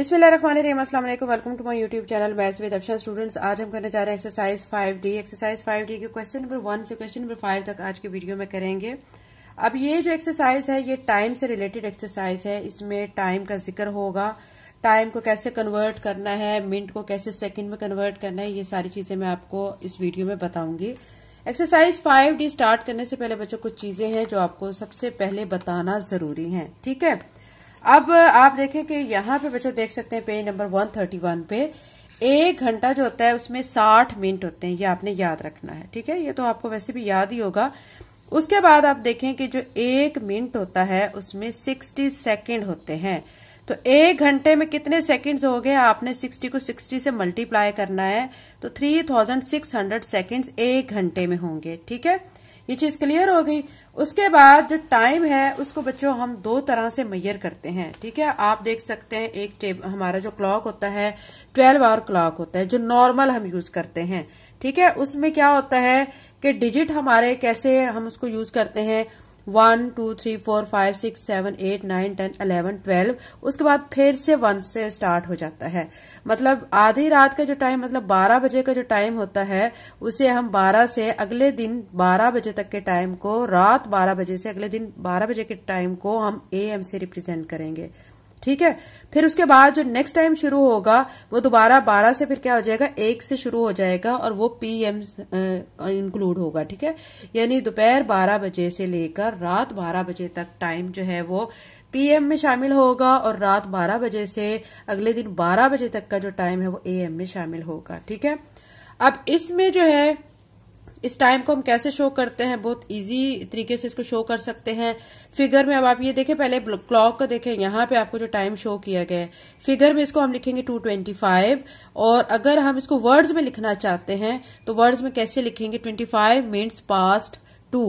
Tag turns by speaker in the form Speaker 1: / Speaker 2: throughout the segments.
Speaker 1: अस्सलाम वालेकुम welcome to my YouTube channel बैस विद अफशा स्टूडेंट्स आज हम करने जा रहे हैं exercise five D exercise five D के क्वेश्चन नंबर वन से क्वेश्चन नंबर फाइव तक आज के वीडियो में करेंगे अब ये जो एक्सरसाइज है ये टाइम से रिलेटेड एक्सरसाइज है इसमें टाइम का जिक्र होगा टाइम को कैसे कन्वर्ट करना है मिनट को कैसे सेकेंड में कन्वर्ट करना है ये सारी चीजें मैं आपको इस वीडियो में बताऊंगी एक्सरसाइज फाइव डी स्टार्ट करने से पहले बच्चों कुछ चीजें हैं जो आपको सबसे पहले बताना जरूरी है ठीक है अब आप देखें कि यहां पे बच्चों देख सकते हैं पेज नंबर 131 पे एक घंटा जो होता है उसमें 60 मिनट होते हैं ये आपने याद रखना है ठीक है ये तो आपको वैसे भी याद ही होगा उसके बाद आप देखें कि जो एक मिनट होता है उसमें 60 सेकंड होते हैं तो एक घंटे में कितने सेकंड्स हो गए आपने 60 को 60 से मल्टीप्लाई करना है तो 3600 सेकंड्स एक घंटे में होंगे ठीक है ये चीज क्लियर हो गई उसके बाद जो टाइम है उसको बच्चों हम दो तरह से मैयर करते हैं ठीक है आप देख सकते हैं एक टेब हमारा जो क्लॉक होता है ट्वेल्व आवर क्लॉक होता है जो नॉर्मल हम यूज करते हैं ठीक है उसमें क्या होता है कि डिजिट हमारे कैसे हम उसको यूज करते हैं one two three four five six seven eight nine ten eleven twelve उसके बाद फिर से वन से स्टार्ट हो जाता है मतलब आधी रात का जो टाइम मतलब बारह बजे का जो टाइम होता है उसे हम बारह से अगले दिन बारह बजे तक के टाइम को रात बारह बजे से अगले दिन बारह बजे के टाइम को हम ए एम से रिप्रेजेंट करेंगे ठीक है फिर उसके बाद जो नेक्स्ट टाइम शुरू होगा वो दोबारा बारह से फिर क्या हो जाएगा एक से शुरू हो जाएगा और वो पीएम इंक्लूड होगा ठीक है यानी दोपहर बारह बजे से लेकर रात बारह बजे तक टाइम जो है वो पीएम में शामिल होगा और रात 12 बजे से अगले दिन 12 बजे तक का जो टाइम है वो एएम में शामिल होगा ठीक है अब इसमें जो है इस टाइम को हम कैसे शो करते हैं बहुत इजी तरीके से इसको शो कर सकते हैं फिगर में अब आप ये देखें पहले क्लॉक को देखें यहां पे आपको जो टाइम शो किया गया है फिगर में इसको हम लिखेंगे 225 और अगर हम इसको वर्ड्स में लिखना चाहते हैं तो वर्ड्स में कैसे लिखेंगे 25 फाइव मिनट्स पास्ट टू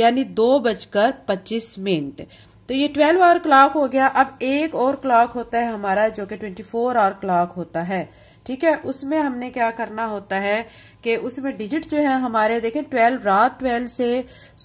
Speaker 1: यानी दो बजकर पच्चीस मिनट तो ये ट्वेल्व आवर क्लॉक हो गया अब एक और क्लॉक होता है हमारा जो कि ट्वेंटी फोर आवर क्लॉक होता है ठीक है उसमें हमने क्या करना होता है कि उसमें डिजिट जो है हमारे देखें ट्वेल्व रात ट्वेल्व से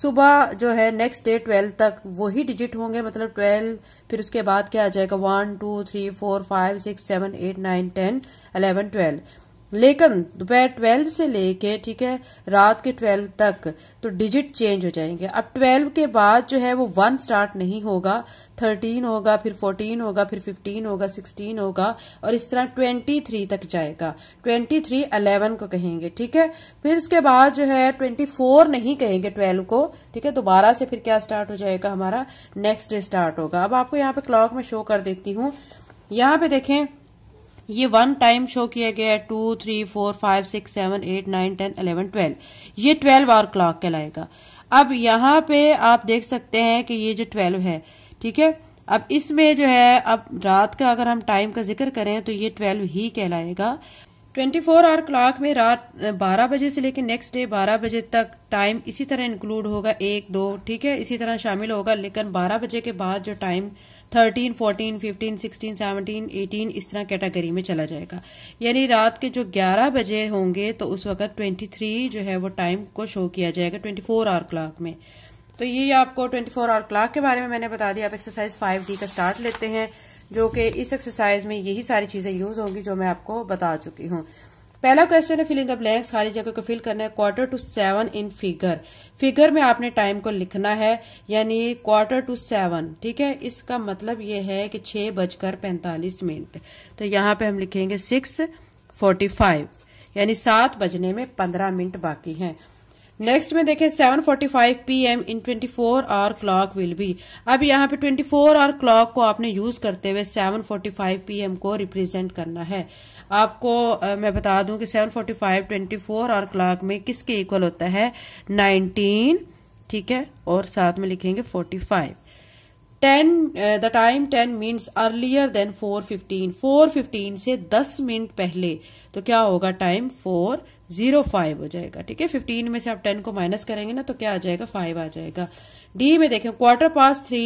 Speaker 1: सुबह जो है नेक्स्ट डे ट्वेल्व तक वही डिजिट होंगे मतलब ट्वेल्व फिर उसके बाद क्या आ जाएगा one two three four five six seven eight nine ten eleven twelve लेकिन दोपहर ट्वेल्व से लेके ठीक है रात के ट्वेल्व तक तो डिजिट चेंज हो जाएंगे अब ट्वेल्व के बाद जो है वो वन स्टार्ट नहीं होगा थर्टीन होगा फिर फोर्टीन होगा फिर फिफ्टीन होगा सिक्सटीन होगा और इस तरह ट्वेंटी थ्री तक जाएगा ट्वेंटी थ्री अलेवन को कहेंगे ठीक है फिर उसके बाद जो है ट्वेंटी फोर नहीं कहेंगे ट्वेल्व को ठीक है दोबारा से फिर क्या स्टार्ट हो जाएगा हमारा नेक्स्ट डे स्टार्ट होगा अब आपको यहाँ पे क्लॉक में शो कर देती हूँ यहाँ पे देखें ये वन टाइम शो किया गया है two three four five six seven eight nine ten eleven twelve ये ट्वेल्व आवर क्लॉक कहलाएगा अब यहाँ पे आप देख सकते हैं कि ये जो ट्वेल्व है ठीक है अब इसमें जो है अब रात का अगर हम टाइम का जिक्र करें तो ये ट्वेल्व ही कहलाएगा 24 फोर आवर क्लॉक में रात 12 बजे से लेकर नेक्स्ट डे 12 बजे तक टाइम इसी तरह इंक्लूड होगा एक दो ठीक है इसी तरह शामिल होगा लेकिन 12 बजे के बाद जो time thirteen fourteen fifteen sixteen seventeen eighteen इस तरह कैटेगरी में चला जाएगा यानी रात के जो ग्यारह बजे होंगे तो उस वक्त ट्वेंटी थ्री जो है वो टाइम को शो किया जाएगा ट्वेंटी फोर आवर क्लाक में तो ये आपको ट्वेंटी फोर आवर क्लाक के बारे में मैंने बता दिया आप एक्सरसाइज फाइव डी का स्टार्ट लेते हैं जो कि इस एक्सरसाइज में यही सारी चीजें यूज होंगी जो मैं आपको बता चुकी हूँ पहला क्वेश्चन है फिलिंग द ब्लैंक्स खाली जगह को फिल करना है quarter to seven in figure figure में आपने टाइम को लिखना है यानी क्वार्टर टू सेवन ठीक है इसका मतलब यह है कि छह बजकर पैंतालीस मिनट तो यहां पे हम लिखेंगे सिक्स फोर्टी फाइव यानी सात बजने में पंद्रह मिनट बाकी हैं नेक्स्ट में देखें seven forty five P M in twenty four hour clock will be अब यहाँ पे ट्वेंटी फोर आवर क्लॉक को आपने यूज करते हुए seven forty five P M को रिप्रेजेंट करना है आपको आ, मैं बता दूं कि 745 24 और क्लाक में किसके इक्वल होता है 19 ठीक है और साथ में लिखेंगे 45 ten the time ten means earlier than four fifteen four fifteen से दस मिनट पहले तो क्या होगा टाइम फोर जीरो फाइव हो जाएगा ठीक है फिफ्टीन में से आप टेन को माइनस करेंगे ना तो क्या आ जाएगा फाइव आ जाएगा डी में देखें quarter past three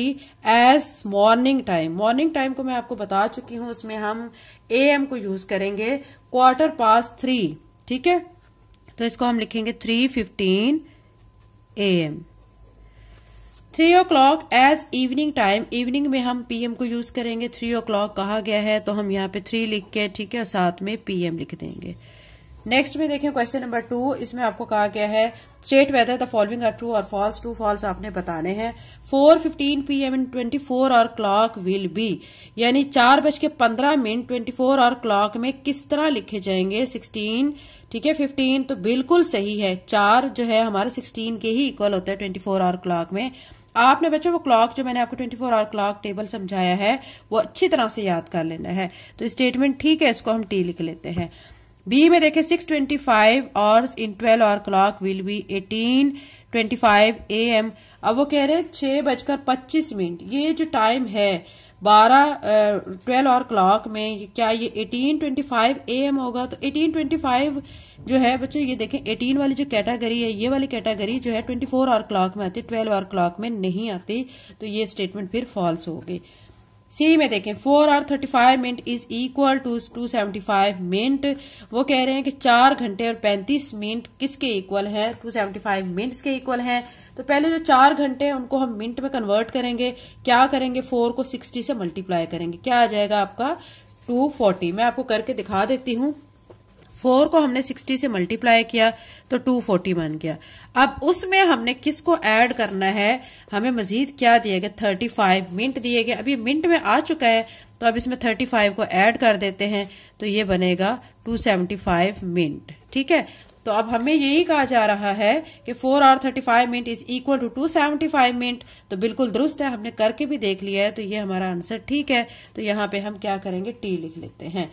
Speaker 1: as morning time morning time को मैं आपको बता चुकी हूं उसमें हम ए एम को यूज करेंगे क्वार्टर पास थ्री ठीक है तो इसको हम लिखेंगे three fifteen A M three o'clock as evening time evening में हम पीएम को यूज करेंगे थ्री ओ क्लॉक कहा गया है तो हम यहाँ पे थ्री लिख के ठीक है साथ में पीएम लिख देंगे नेक्स्ट में देखें क्वेश्चन नंबर टू इसमें आपको कहा गया है state whether the following are true or false true false आपने बताने हैं four fifteen P M in twenty four hour clock will be यानी चार बज के पंद्रह मिनट ट्वेंटी फोर और क्लॉक में किस तरह लिखे जाएंगे सिक्सटीन ठीक है फिफ्टीन तो बिल्कुल सही है चार जो है हमारे सिक्सटीन के ही इक्वल होता है ट्वेंटी फोर आवर क्लॉक में आपने बच्चों वो क्लॉक जो मैंने आपको 24 फोर आवर क्लॉक टेबल समझाया है वो अच्छी तरह से याद कर लेना है तो स्टेटमेंट ठीक है इसको हम टी लिख लेते हैं बी में देखें 6:25 hours in twelve hour clock will be 18:25 M अब वो कह रहे हैं छह बजकर पच्चीस मिनट ये जो टाइम है बारह ट्वेल्व आवर क्लॉक में क्या ये eighteen twenty five a m होगा तो एटीन ट्वेंटी फाइव जो है बच्चों ये देखें एटीन वाली जो कैटेगरी है ये वाली कैटेगरी जो है ट्वेंटी फोर आवर क्लॉक में आती है ट्वेल्व आवर क्लॉक में नहीं आती तो ये स्टेटमेंट फिर फॉल्स होगी सी में देखें four are thirty five minute is equal to two seventy five minute वो कह रहे हैं कि चार घंटे और पैंतीस मिनट किसके इक्वल है टू सेवेंटी फाइव मिनट के इक्वल है तो पहले जो चार घंटे हैं उनको हम मिनट में कन्वर्ट करेंगे क्या करेंगे फोर को सिक्सटी से मल्टीप्लाई करेंगे क्या आ जाएगा आपका टू फोर्टी मैं आपको करके दिखा देती हूँ फोर को हमने सिक्सटी से मल्टीप्लाई किया तो टू फोर्टी बन गया अब उसमें हमने किसको ऐड करना है हमें मजीद क्या दिया गया थर्टी फाइव मिनट दिए गए अभी मिनट में आ चुका है तो अब इसमें थर्टी फाइव को ऐड कर देते हैं तो ये बनेगा टू सेवेंटी फाइव मिनट ठीक है तो अब हमें यही कहा जा रहा है कि four are thirty five minute is equal to two seventy five minute तो बिल्कुल दुरुस्त है हमने करके भी देख लिया है तो ये हमारा आंसर ठीक है तो यहाँ पे हम क्या करेंगे टी लिख लेते हैं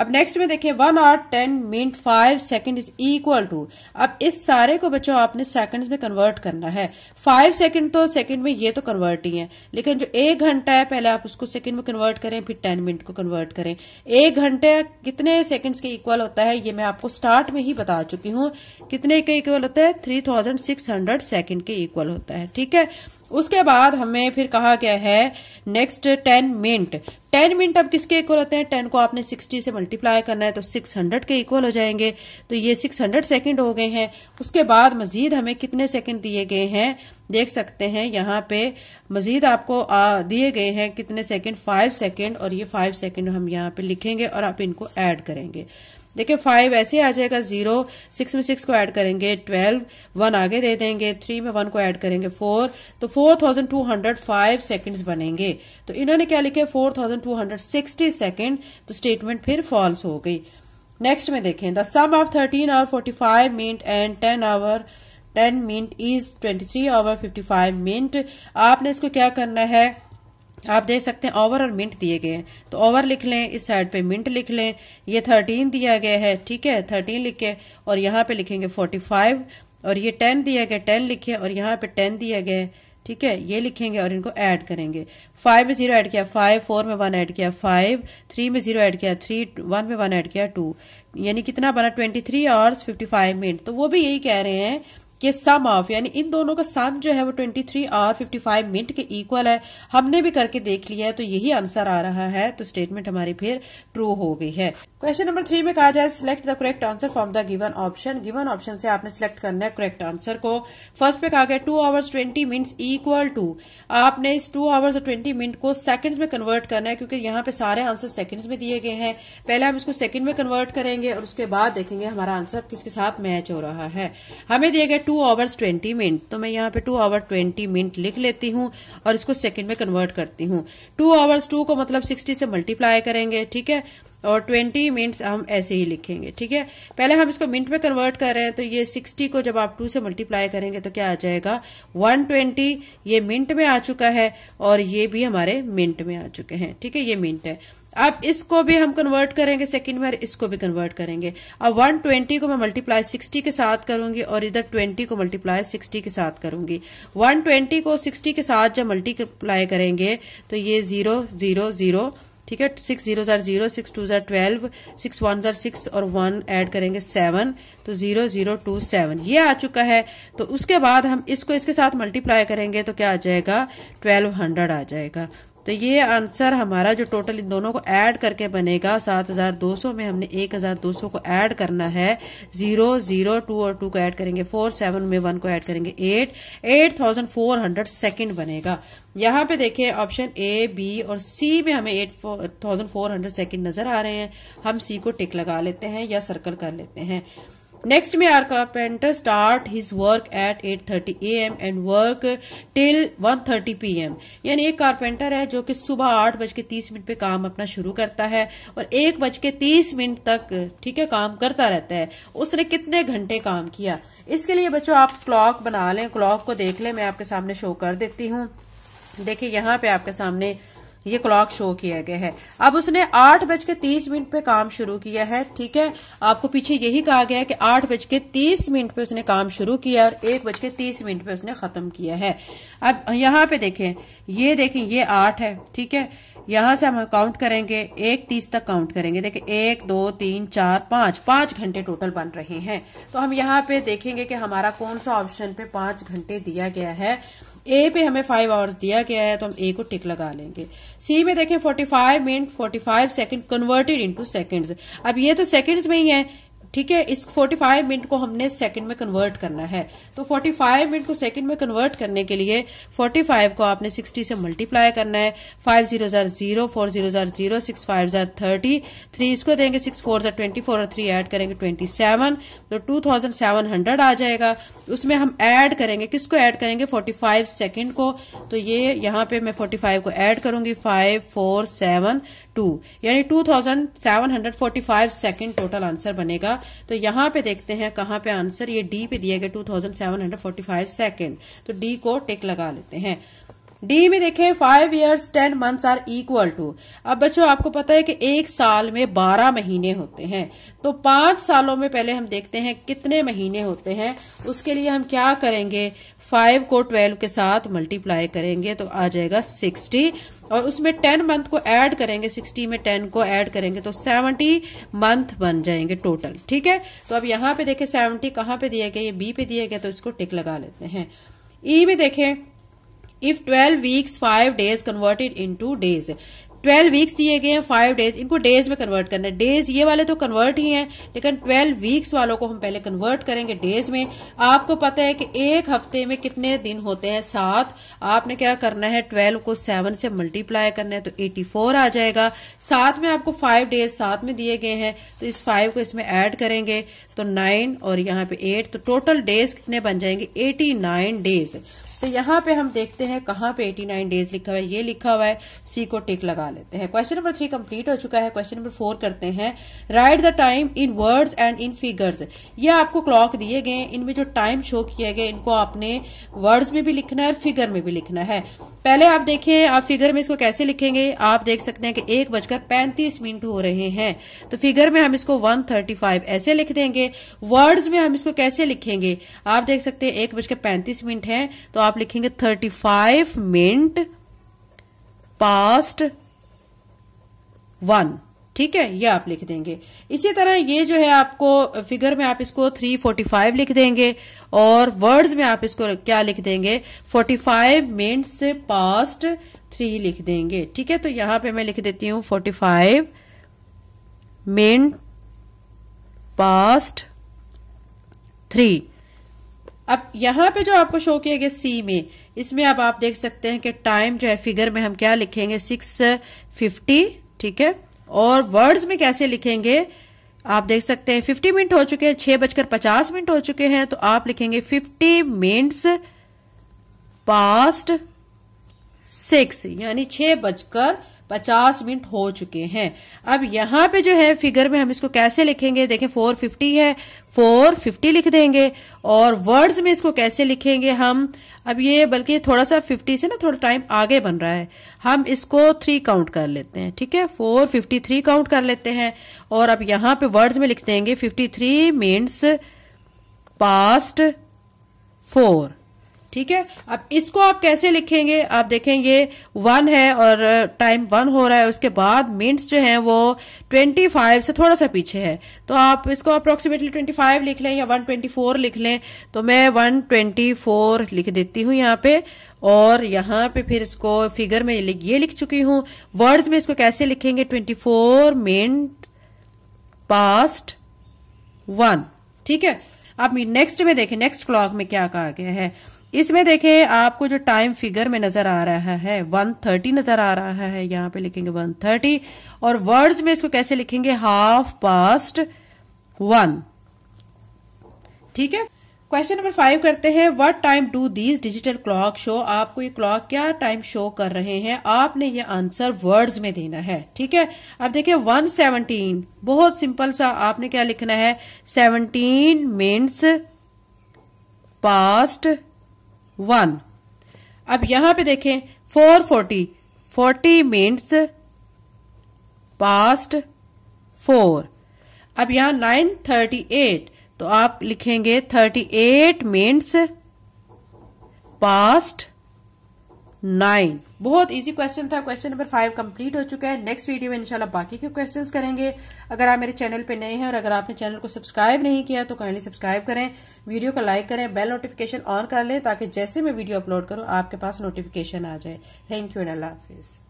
Speaker 1: अब नेक्स्ट में देखें one are ten minute five second is equal to अब इस सारे को बच्चों आपने सेकंड्स में कन्वर्ट करना है फाइव सेकंड तो सेकंड में ये तो कन्वर्ट ही है लेकिन जो एक घंटा है पहले आप उसको सेकंड में कन्वर्ट करें फिर टेन मिनट को कन्वर्ट करें एक घंटे कितने सेकंड्स के इक्वल होता है ये मैं आपको स्टार्ट में ही बता चुकी हूँ कितने के इक्वल होता है थ्री थाउजेंड सिक्स हंड्रेड के इक्वल होता है ठीक है उसके बाद हमें फिर कहा गया है next ten minute ten minute अब किसके इक्वल होते हैं टेन को आपने सिक्सटी से मल्टीप्लाई करना है तो सिक्स हंड्रेड के इक्वल हो जाएंगे तो ये सिक्स हंड्रेड सेकेंड हो गए हैं उसके बाद मजीद हमें कितने सेकेंड दिए गए हैं देख सकते हैं यहाँ पे मजीद आपको दिए गए हैं कितने सेकेंड फाइव सेकेंड और ये फाइव सेकेंड हम यहाँ पे लिखेंगे और आप इनको एड करेंगे देखिए फाइव ऐसे आ जाएगा जीरो सिक्स में सिक्स को ऐड करेंगे ट्वेल्व वन आगे दे देंगे थ्री में वन को ऐड करेंगे फोर तो four thousand two hundred five second बनेंगे तो इन्होंने क्या लिखे four thousand two hundred sixty second तो स्टेटमेंट फिर फॉल्स हो गई नेक्स्ट में देखें the sum of thirteen hour forty five minute and ten hour ten minute is twenty three hour fifty five minute आपने इसको क्या करना है आप देख सकते हैं ओवर और मिंट दिए गए हैं तो ओवर लिख लें इस साइड पे मिंट लिख लें ये थर्टीन दिया गया है ठीक है थर्टीन लिखे और यहाँ पे लिखेंगे फोर्टी फाइव और ये टेन दिया गया टेन लिखे और यहाँ पे टेन दिया गया ठीक है ये लिखेंगे और इनको ऐड करेंगे फाइव में जीरो ऐड किया फाइव फोर में वन ऐड किया फाइव थ्री में जीरो ऐड किया थ्री वन में वन ऐड किया टू यानी कितना बना twenty three hours fifty five minute तो वो भी यही कह रहे हैं कि सम ऑफ यानी इन दोनों का सम जो है वो 23 आवर फिफ्टी मिनट के इक्वल है हमने भी करके देख लिया है तो यही आंसर आ रहा है तो स्टेटमेंट हमारी फिर ट्रू हो गई है क्वेश्चन नंबर थ्री में कहा जाए select the correct answer from the given option given option से आपने सिलेक्ट करना है करेक्ट आंसर को फर्स्ट पे कहा गया two hours twenty minute equal to आपने इस टू आवर्स और ट्वेंटी मिनट को सेकंड्स में कन्वर्ट करना है क्योंकि यहाँ पे सारे आंसर सेकंड्स में दिए गए हैं पहले हम इसको सेकंड में कन्वर्ट करेंगे और उसके बाद देखेंगे हमारा आंसर किसके साथ मैच हो रहा है हमें दिए गए टू आवर्स ट्वेंटी मिनट तो मैं यहाँ पे टू आवर ट्वेंटी मिनट लिख लेती हूँ और इसको सेकंड में कन्वर्ट करती हूँ टू आवर्स टू को मतलब सिक्सटी से मल्टीप्लाई करेंगे ठीक है और ट्वेंटी मिनट्स हम ऐसे ही लिखेंगे ठीक है पहले हम इसको मिनट में कन्वर्ट कर रहे हैं तो ये सिक्सटी को जब आप टू से मल्टीप्लाई करेंगे तो क्या आ जाएगा वन ट्वेंटी ये मिनट में आ चुका है और ये भी हमारे मिनट में आ चुके हैं ठीक है ये मिनट है अब इसको भी हम कन्वर्ट करेंगे सेकंड में इसको भी कन्वर्ट करेंगे अब 120 को मैं मल्टीप्लाई 60 के साथ करूंगी और इधर 20 को मल्टीप्लाई 60 के साथ करूंगी 120 को 60 के साथ जब मल्टीप्लाई करेंगे तो ये जीरो जीरो जीरो ठीक है सिक्स जीरो जार जीरो सिक्स टू जार ट्वेल्व सिक्स वन जार सिक्स और वन ऐड करेंगे सेवन तो जीरो जीरो टू सेवन ये आ चुका है तो उसके बाद हम इसको इसके साथ मल्टीप्लाई करेंगे तो क्या आ जाएगा ट्वेल्व हंड्रेड आ जाएगा तो ये आंसर हमारा जो टोटल इन दोनों को ऐड करके बनेगा 7200 में हमने 1200 को ऐड करना है जीरो जीरो टू और टू को ऐड करेंगे फोर सेवन में वन को ऐड करेंगे eight eight thousand four hundred second बनेगा यहाँ पे देखिए ऑप्शन ए बी और सी में हमें eight thousand four hundred second नजर आ रहे हैं हम सी को टिक लगा लेते हैं या सर्कल कर लेते हैं नेक्स्ट में आर Carpenter start his work at 8:30 m and work till 1:30 m यानी एक कारपेंटर है जो कि सुबह आठ बज के तीस मिनट पे काम अपना शुरू करता है और एक बज के तीस मिनट तक ठीक है काम करता रहता है उसने कितने घंटे काम किया इसके लिए बच्चों आप क्लॉक बना लें क्लॉक को देख लें मैं आपके सामने शो कर देती हूँ देखिये यहाँ पे आपके सामने ये क्लॉक शो किया गया है अब उसने आठ बज के तीस मिनट पे काम शुरू किया है ठीक है आपको पीछे यही कहा गया है कि आठ बज के तीस मिनट पे उसने काम शुरू किया और एक बज के तीस मिनट पे उसने खत्म किया है अब यहाँ पे देखें ये देखें ये आठ है ठीक है यहां से हम काउंट करेंगे एक तीस तक काउंट करेंगे देखे एक दो तीन चार पांच पांच घंटे टोटल बन रहे हैं तो हम यहाँ पे देखेंगे कि हमारा कौन सा ऑप्शन पे पांच घंटे दिया गया है ए पे हमें फाइव आवर्स दिया गया है तो हम ए को टिक लगा लेंगे सी में देखें forty five minute forty five second converted into second अब ये तो सेकेंड्स में ही है ठीक है इस 45 मिनट को हमने सेकंड में कन्वर्ट करना है तो 45 मिनट को सेकंड में कन्वर्ट करने के लिए 45 को आपने 60 से मल्टीप्लाई करना है फाइव जीरो जार जीरो फोर जीरो जार जीरो सिक्स फाइव जार थर्टी थ्री इसको देंगे सिक्स फोर जार ट्वेंटी फोर और थ्री ऐड करेंगे ट्वेंटी सेवन तो टू थाउजेंड सेवन हंड्रेड आ जाएगा उसमें हम ऐड करेंगे किसको ऐड करेंगे फोर्टी फाइव सेकेंड को तो ये यहाँ पे मैं फोर्टी फाइव को ऐड करूंगी फाइव फोर सेवन टू यानी two thousand seven hundred forty five second total answer बनेगा तो यहाँ पे देखते हैं कहाँ पे आंसर ये डी पे दिया गया two thousand seven hundred forty five second तो डी को टिक लगा लेते हैं डी में देखें five years ten months are equal to अब बच्चों आपको पता है कि एक साल में बारह महीने होते हैं तो पांच सालों में पहले हम देखते हैं कितने महीने होते हैं उसके लिए हम क्या करेंगे फाइव को ट्वेल्व के साथ मल्टीप्लाई करेंगे तो आ जाएगा सिक्सटी और उसमें टेन मंथ को ऐड करेंगे सिक्सटी में टेन को ऐड करेंगे तो सेवनटी मंथ बन जाएंगे टोटल ठीक है तो अब यहां पे देखें सेवनटी कहाँ पे दिया गया ये बी पे दिया गया तो इसको टिक लगा लेते हैं ई e में देखें if twelve weeks five days converted into days twelve weeks दिए गए हैं फाइव डेज इनको डेज में कन्वर्ट करना है डेज ये वाले तो कन्वर्ट ही हैं लेकिन ट्वेल्व वीक्स वालों को हम पहले कन्वर्ट करेंगे डेज में आपको पता है कि एक हफ्ते में कितने दिन होते हैं सात आपने क्या करना है ट्वेल्व को सेवन से मल्टीप्लाई करना है तो एटी फोर आ जाएगा साथ में आपको फाइव डेज साथ में दिए गए हैं तो इस फाइव को इसमें ऐड करेंगे तो नाइन और यहाँ पे एट तो टोटल डेज कितने बन जाएंगे एटी नाइन डेज तो यहाँ पे हम देखते हैं कहाँ पे 89 डेज लिखा हुआ है ये लिखा हुआ है सी को टिक लगा लेते हैं क्वेश्चन नंबर थ्री कंप्लीट हो चुका है क्वेश्चन नंबर फोर करते हैं write the time in words and in figures ये आपको क्लॉक दिए गए इनमें जो टाइम शो किए गए इनको आपने वर्ड्स में भी लिखना है और फिगर में भी लिखना है पहले आप देखें आप फिगर में इसको कैसे लिखेंगे आप देख सकते हैं कि एक बजकर पैंतीस मिनट हो रहे हैं तो फिगर में हम इसको 135 ऐसे लिख देंगे वर्ड्स में हम इसको कैसे लिखेंगे आप देख सकते हैं एक बजकर पैंतीस मिनट है तो आप लिखेंगे thirty five minute past one ठीक है ये आप लिख देंगे इसी तरह ये जो है आपको फिगर में आप इसको 345 लिख देंगे और वर्ड्स में आप इसको क्या लिख देंगे 45 मिनट से पास्ट थ्री लिख देंगे ठीक है तो यहां पे मैं लिख देती फोर्टी 45 मिनट पास्ट थ्री अब यहाँ पे जो आपको शो किया गया सी में इसमें अब आप देख सकते हैं कि टाइम जो है फिगर में हम क्या लिखेंगे सिक्स फिफ्टी ठीक है और वर्ड्स में कैसे लिखेंगे आप देख सकते हैं फिफ्टी मिनट हो चुके हैं छह बजकर पचास मिनट हो चुके हैं तो आप लिखेंगे फिफ्टी मिनट्स पास्ट सिक्स यानी छह बजकर पचास मिनट हो चुके हैं अब यहाँ पे जो है फिगर में हम इसको कैसे लिखेंगे देखें फोर फिफ्टी है फोर फिफ्टी लिख देंगे और वर्ड्स में इसको कैसे लिखेंगे हम अब ये बल्कि थोड़ा सा फिफ्टी से ना थोड़ा टाइम आगे बन रहा है हम इसको थ्री काउंट कर लेते हैं ठीक है फोर फिफ्टी थ्री काउंट कर लेते हैं और अब यहाँ पे वर्ड्स में लिख देंगे fifty three means past four ठीक है अब इसको आप कैसे लिखेंगे आप देखेंगे वन है और टाइम uh, वन हो रहा है उसके बाद मिनट्स जो है वो ट्वेंटी फाइव से थोड़ा सा पीछे है तो आप इसको अप्रोक्सीमेटली ट्वेंटी फाइव लिख लें या वन ट्वेंटी फोर लिख लें तो मैं वन ट्वेंटी फोर लिख देती हूं यहाँ पे और यहाँ पे फिर इसको फिगर में ये लिख चुकी हूं वर्ड्स में इसको कैसे लिखेंगे twenty four minute past one ठीक है अब नेक्स्ट में देखें नेक्स्ट क्लॉक में क्या कहा गया है इसमें देखें आपको जो टाइम फिगर में नजर आ रहा है 130 नजर आ रहा है यहां पे लिखेंगे 130 और वर्ड्स में इसको कैसे लिखेंगे हाफ पास्ट वन ठीक है क्वेश्चन नंबर फाइव करते हैं what time do these digital clock show आपको ये क्लॉक क्या टाइम शो कर रहे हैं आपने ये आंसर वर्ड्स में देना है ठीक है अब देखिये वन सेवनटीन बहुत सिंपल सा आपने क्या लिखना है सेवनटीन मीन्स पास्ट वन अब यहां पे देखें four forty forty means past four अब यहां नाइन थर्टी एट तो आप लिखेंगे thirty eight means past nine बहुत इजी क्वेश्चन था क्वेश्चन नंबर फाइव कंप्लीट हो चुका है नेक्स्ट वीडियो में इंशाल्लाह बाकी के क्वेश्चंस करेंगे अगर आप मेरे चैनल पे नए हैं और अगर आपने चैनल को सब्सक्राइब नहीं किया तो काइंडली सब्सक्राइब करें वीडियो को लाइक करें बेल नोटिफिकेशन ऑन कर लें ताकि जैसे मैं वीडियो अपलोड करूं आपके पास नोटिफिकेशन आ जाए थैंक यू एंड अल्लाह हाफिज़